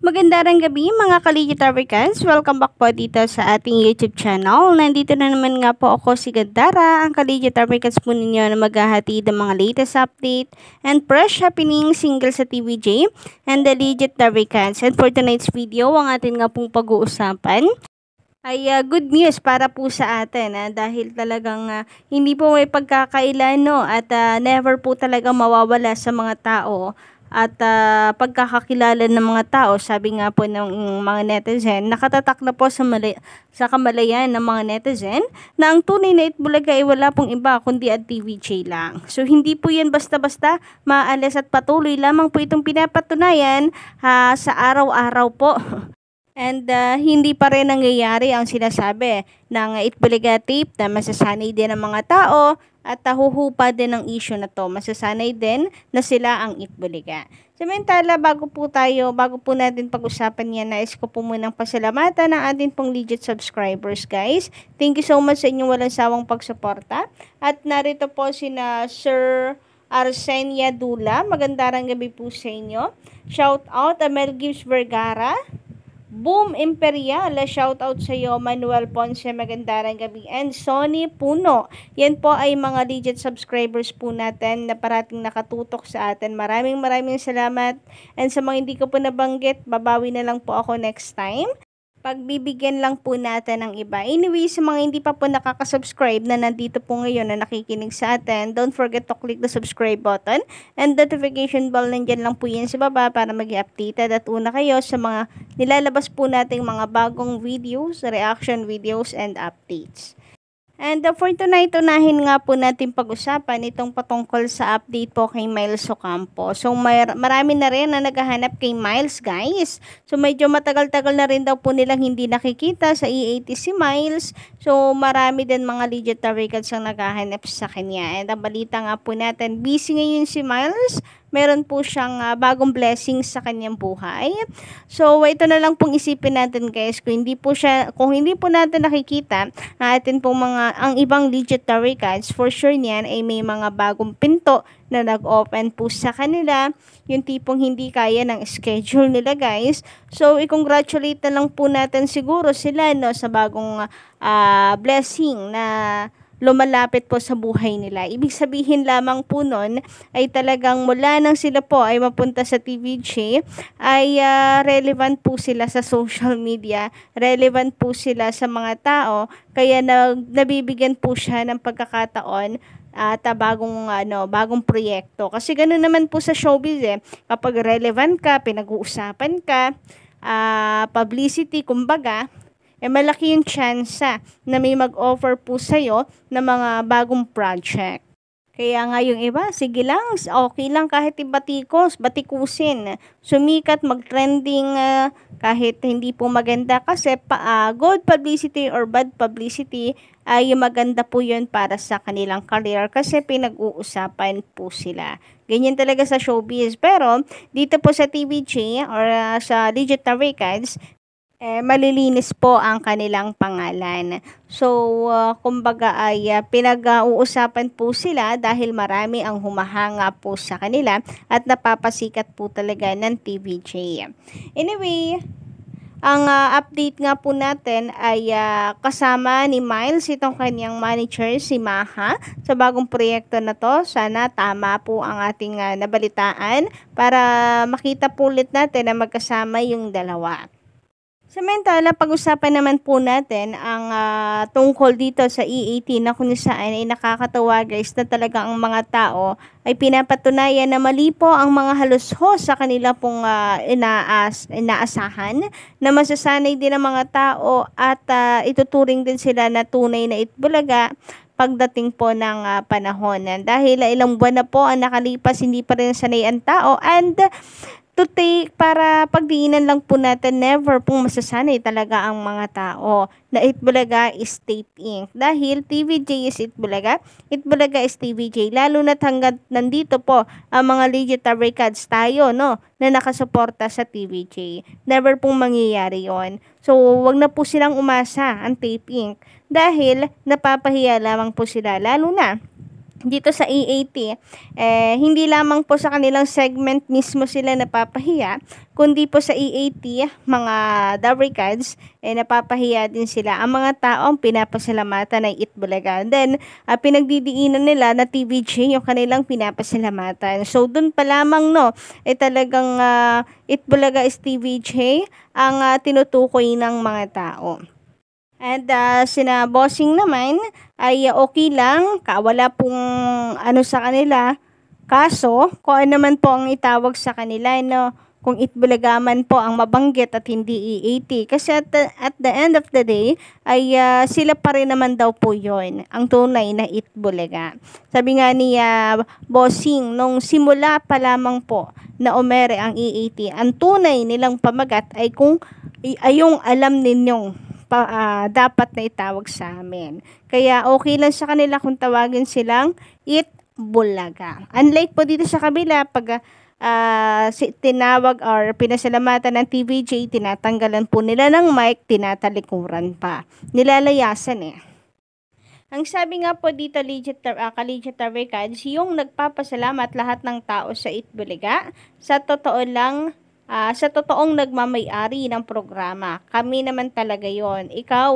Magandang gabi mga Kaligitawikans. Welcome back po dito sa ating YouTube channel. Nandito na naman nga po ako si Gandara, ang Kaligitawikans po ninyo na maghahati ng mga latest update and fresh happening single sa TVJ and the Legit Tawikans. And for tonight's video, ang atin nga pong pag-uusapan ay uh, good news para po sa atin ah, dahil talagang uh, hindi po may pagkakailan no at uh, never po talaga mawawala sa mga tao at uh, pagkakakilala ng mga tao, sabi nga po ng mga netizen, nakatatak na po sa, mali- sa kamalayan ng mga netizen na ang tunay na Itbulaga ay wala pong iba kundi at TVJ lang. So hindi po yan basta-basta maalis at patuloy lamang po itong pinapatunayan uh, sa araw-araw po. And uh, hindi pa rin nangyayari ang sinasabi ng Itbulaga tape na masasanay din ng mga tao at tahuhupa din ng issue na to. Masasanay din na sila ang itbuliga. Samantala, bago po tayo, bago po natin pag-usapan yan, nais ko po munang pasalamatan ng ating pong legit subscribers, guys. Thank you so much sa inyong walang sawang pagsuporta. At narito po sina Sir Arsenia Dula. Maganda gabi po sa inyo. Shout out Amel Gibbs Vergara, Boom Imperial, shout out sa iyo Manuel Ponce, magandang gabi and Sonny Puno. Yan po ay mga legit subscribers po natin na parating nakatutok sa atin. Maraming maraming salamat and sa mga hindi ko po nabanggit, babawi na lang po ako next time pagbibigyan lang po natin ng iba. Anyway, sa mga hindi pa po nakaka-subscribe na nandito po ngayon na nakikinig sa atin, don't forget to click the subscribe button and notification bell nandyan lang po yan sa baba para mag updated at una kayo sa mga nilalabas po nating mga bagong videos, reaction videos, and updates. And uh, for tonight, unahin nga po natin pag-usapan itong patungkol sa update po kay Miles Ocampo. So mar- marami na rin na naghahanap kay Miles guys. So medyo matagal-tagal na rin daw po nilang hindi nakikita sa E80 si Miles. So marami din mga legendary cards ang naghahanap sa kanya. And ang balita nga po natin, busy ngayon si Miles meron po siyang uh, bagong blessings sa kanyang buhay. So, ito na lang pong isipin natin guys, kung hindi po siya, kung hindi po natin nakikita na atin pong mga, ang ibang legit cards, for sure niyan ay may mga bagong pinto na nag-open po sa kanila, yung tipong hindi kaya ng schedule nila guys. So, i-congratulate na lang po natin siguro sila no, sa bagong uh, blessing na lumalapit po sa buhay nila. Ibig sabihin lamang po nun ay talagang mula nang sila po ay mapunta sa TVJ ay uh, relevant po sila sa social media, relevant po sila sa mga tao, kaya na, nabibigyan po siya ng pagkakataon at uh, bagong ano, bagong proyekto. Kasi ganoon naman po sa showbiz eh. Kapag relevant ka, pinag-uusapan ka, uh, publicity kumbaga, eh malaki yung chance na may mag-offer po sa'yo ng mga bagong project. Kaya nga yung iba, sige lang, okay lang kahit ibatikos, batikusin, sumikat, mag-trending, uh, kahit hindi po maganda kasi pa, uh, good publicity or bad publicity ay uh, maganda po yun para sa kanilang career kasi pinag-uusapan po sila. Ganyan talaga sa showbiz. Pero dito po sa TVG or uh, sa digital records, eh, malilinis po ang kanilang pangalan. So, uh, kumbaga ay uh, pinag-uusapan po sila dahil marami ang humahanga po sa kanila at napapasikat po talaga ng TVJ. Anyway, ang uh, update nga po natin ay uh, kasama ni Miles itong kanyang manager si Maha sa bagong proyekto na to. Sana tama po ang ating uh, nabalitaan para makita po ulit natin na magkasama yung dalawa. Samantala, pag-usapan naman po natin ang uh, tungkol dito sa EAT na kung saan ay nakakatawa guys na talaga ang mga tao ay pinapatunayan na mali po ang mga halusho sa kanila pong uh, inaas, inaasahan na masasanay din ang mga tao at uh, ituturing din sila na tunay na itbulaga pagdating po ng uh, panahon. Dahil uh, ilang buwan na po ang nakalipas, hindi pa rin sanay ang tao and uh, to take para pagdiinan lang po natin never pong masasanay talaga ang mga tao na Itbulaga is State ink. Dahil TVJ is Itbulaga, Itbulaga is TVJ. Lalo na hanggang nandito po ang mga digital records tayo no, na nakasuporta sa TVJ. Never pong mangyayari yon So, wag na po silang umasa ang Tape ink. Dahil napapahiya lamang po sila lalo na dito sa EAT, eh, hindi lamang po sa kanilang segment mismo sila napapahiya, kundi po sa EAT, mga Dabricads, eh, napapahiya din sila ang mga taong pinapasalamatan ng Itbulaga. Then, uh, pinagdidiinan nila na TVJ yung kanilang pinapasalamatan. So, dun pa lamang, no, eh, talagang uh, Itbulaga is TVJ ang uh, tinutukoy ng mga tao. At uh, ah, sina bossing naman ay okay lang, kawala pong ano sa kanila. Kaso, kung ano naman po ang itawag sa kanila, no? kung itbilagaman po ang mabanggit at hindi EAT. Kasi at the, at the end of the day, ay uh, sila pa rin naman daw po yon ang tunay na itbulaga. Sabi nga ni uh, Bossing, nung simula pa lamang po na umere ang EAT, ang tunay nilang pamagat ay kung ay, ayong alam ninyong pa, uh, dapat na itawag sa amin. Kaya okay lang sa kanila kung tawagin silang it bulaga. Unlike po dito sa kabila, pag uh, si, tinawag or pinasalamatan ng TVJ, tinatanggalan po nila ng mic, tinatalikuran pa. Nilalayasan eh. Ang sabi nga po dito, legit, uh, collegiate tarikans, yung nagpapasalamat lahat ng tao sa Itbuliga, sa totoo lang, uh, sa totoong nagmamayari ng programa. Kami naman talaga yon. Ikaw,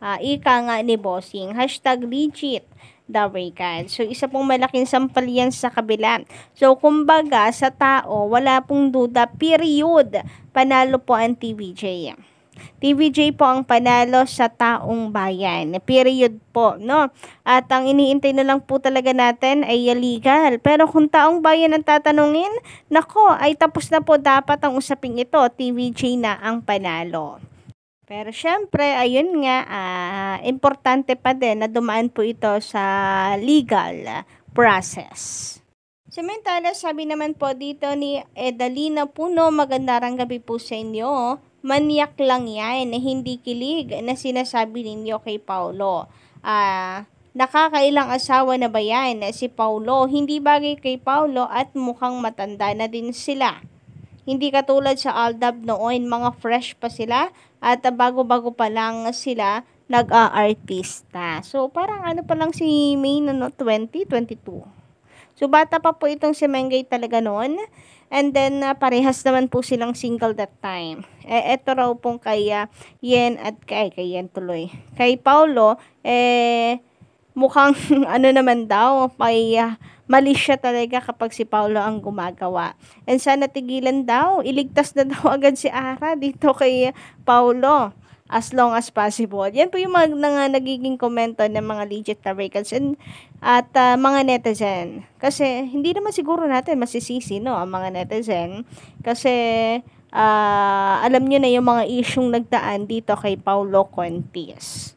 uh, ika nga ni bossing. Hashtag legit the Reagan. So, isa pong malaking sampal yan sa kabila. So, kumbaga, sa tao, wala pong duda, period, panalo po ang TVJ. TVJ po ang panalo sa taong bayan. Period po, no? At ang iniintay na lang po talaga natin ay legal. Pero kung taong bayan ang tatanungin, nako, ay tapos na po dapat ang usaping ito. TVJ na ang panalo. Pero syempre, ayun nga, uh, importante pa din na dumaan po ito sa legal process. Samantala, sabi naman po dito ni Edalina Puno, maganda gabi po sa inyo manyak lang yan na hindi kilig na sinasabi ninyo kay Paulo. Ah, Nakakailang asawa na ba yan si Paulo? Hindi bagay kay Paulo at mukhang matanda na din sila. Hindi katulad sa Aldab noon, mga fresh pa sila at bago-bago pa lang sila nag-aartista. So parang ano pa lang si May na no, 20, 22. So, bata pa po itong si Mengay talaga noon. And then, uh, parehas naman po silang single that time. Eh, eto raw pong kay uh, Yen at kay, kay Yen tuloy. Kay Paolo, eh, mukhang ano naman daw, may uh, mali siya talaga kapag si Paolo ang gumagawa. And sana tigilan daw, iligtas na daw agad si Ara dito kay Paolo as long as possible. Yan po yung mga na, nagiging komento ng mga legit na Rakers and at uh, mga netizen. Kasi hindi naman siguro natin masisisi no ang mga netizen kasi uh, alam niyo na yung mga isyung nagdaan dito kay Paulo Contis.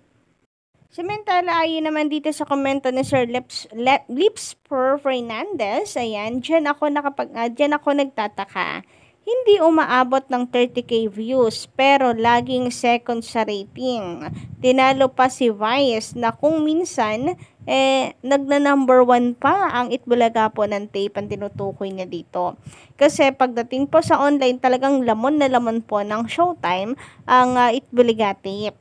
Samantala, ayon naman dito sa komento ni Sir Lips, Le, Lips per Fernandez, ayan, dyan ako, nakapag, uh, ah, dyan ako nagtataka hindi umaabot ng 30k views pero laging second sa rating. Tinalo pa si Vice na kung minsan eh, nagna number 1 pa ang Itbulaga po ng tape ang tinutukoy niya dito. Kasi pagdating po sa online talagang lamon na lamon po ng showtime ang uh, Itbulaga tape.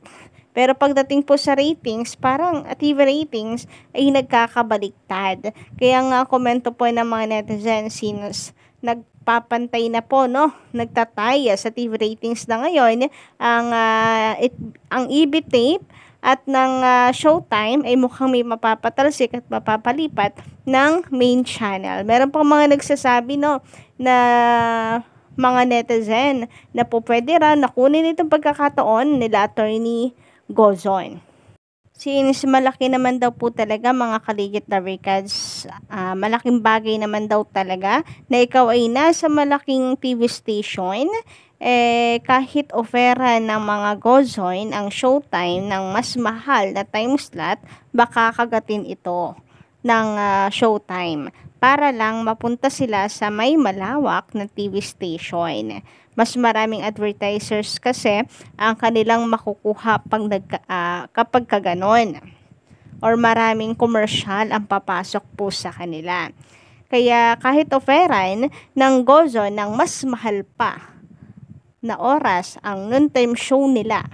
Pero pagdating po sa ratings, parang TV ratings ay nagkakabaliktad. Kaya nga komento po ng mga netizens since nag papantay na po no nagtataya sa TV ratings na ngayon ang uh, it, ang EB tape at ng uh, Showtime ay mukhang may mapapatalsik at mapapalipat ng main channel. Meron pang mga nagsasabi no na mga netizen na po pwede rin nakunin itong pagkakataon nila attorney Gozon. Since malaki naman daw po talaga mga kaligit na records, uh, malaking bagay naman daw talaga na ikaw ay nasa malaking TV station, eh, kahit ofera ng mga Gozoin ang showtime ng mas mahal na time slot, baka kagatin ito ng uh, showtime para lang mapunta sila sa may malawak na TV station mas maraming advertisers kasi ang kanilang makukuha pag nag, uh, kapag kaganon or maraming commercial ang papasok po sa kanila. Kaya kahit offeran ng Gozo ng mas mahal pa na oras ang noontime show nila,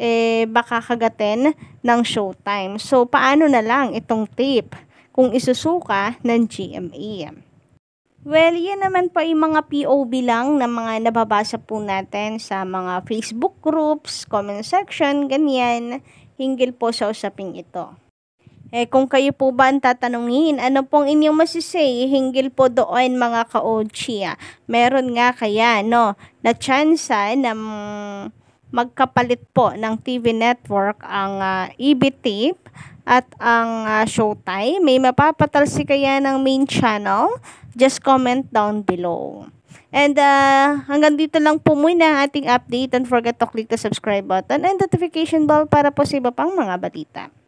eh baka kagatin ng showtime. So paano na lang itong tip kung isusuka ng GMA? Well, yan naman po yung mga POB lang na mga nababasa po natin sa mga Facebook groups, comment section, ganyan, hinggil po sa usaping ito. Eh kung kayo po ba ang tatanungin, ano pong inyong masisay hinggil po doon mga ka-OG? Ah. Meron nga kaya, no, na chance ah, na magkapalit po ng TV network ang uh, ah, EBT at ang uh, Showtime. May mapapatalsi kaya ng main channel? just comment down below. And uh, hanggang dito lang po muna ang ating update. Don't forget to click the subscribe button and notification bell para po sa iba pang mga balita.